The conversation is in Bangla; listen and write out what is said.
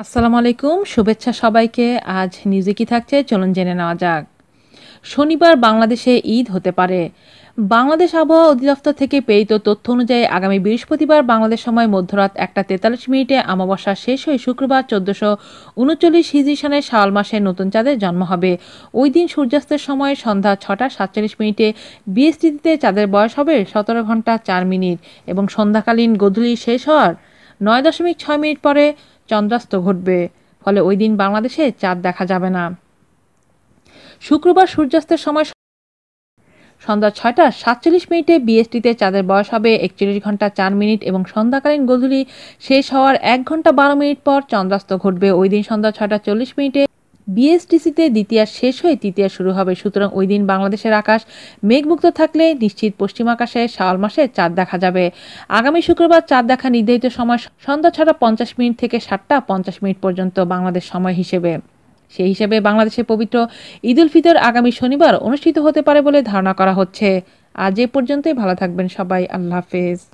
আসসালামু আলাইকুম শুভেচ্ছা সবাইকে আজ নিউজে কি থাকছে চলুন জেনে নেওয়া যাক শনিবার বাংলাদেশে ঈদ হতে পারে বাংলাদেশ আবহাওয়া অধিদপ্তর থেকে পেরিত তথ্য অনুযায়ী আগামী বৃহস্পতিবার বাংলাদেশ সময় মধ্যরাত একটা তেতাল্লিশ মিনিটে অমাবস্যা শেষ হয়ে শুক্রবার চোদ্দশো উনচল্লিশ হিজি সনে শাওয়াল মাসে নতুন চাঁদের জন্ম হবে ওই দিন সূর্যাস্তের সময় সন্ধ্যা ছটা সাতচল্লিশ মিনিটে বিএসটিতে চাঁদের বয়স হবে সতেরো ঘন্টা চার মিনিট এবং সন্ধ্যাকালীন গধূলি শেষ হওয়ার নয় দশমিক ছয় মিনিট পরে চন্দ্রাস্ত ঘটবে ফলে ওই দিন বাংলাদেশে চাঁদ দেখা যাবে না শুক্রবার সূর্যাস্তের সময় সন্ধ্যা ছয়টা সাতচল্লিশ মিনিটে বিএসটিতে চাঁদের বয়স হবে একচল্লিশ ঘন্টা চার মিনিট এবং সন্ধ্যাকালীন গধূলি শেষ হওয়ার এক ঘন্টা বারো মিনিট পর চন্দ্রাস্ত ঘটবে ওই দিন সন্ধ্যা ছয়টা চল্লিশ মিনিটে বিএসটিসিতে দ্বিতীয়া শেষ হয়ে তৃতীয়া শুরু হবে সুতরাং ওই দিন বাংলাদেশের আকাশ মেঘমুক্ত থাকলে নিশ্চিত পশ্চিম আকাশে শাওয়াল মাসে চাঁদ দেখা যাবে আগামী শুক্রবার চাঁদ দেখা নির্ধারিত সময় সন্ধ্যা ছটা পঞ্চাশ মিনিট থেকে সাতটা পঞ্চাশ মিনিট পর্যন্ত বাংলাদেশ সময় হিসেবে সেই হিসেবে বাংলাদেশের পবিত্র ঈদ উল ফিতর আগামী শনিবার অনুষ্ঠিত হতে পারে বলে ধারণা করা হচ্ছে আজ এ পর্যন্তই ভালো থাকবেন সবাই আল্লাহ হাফেজ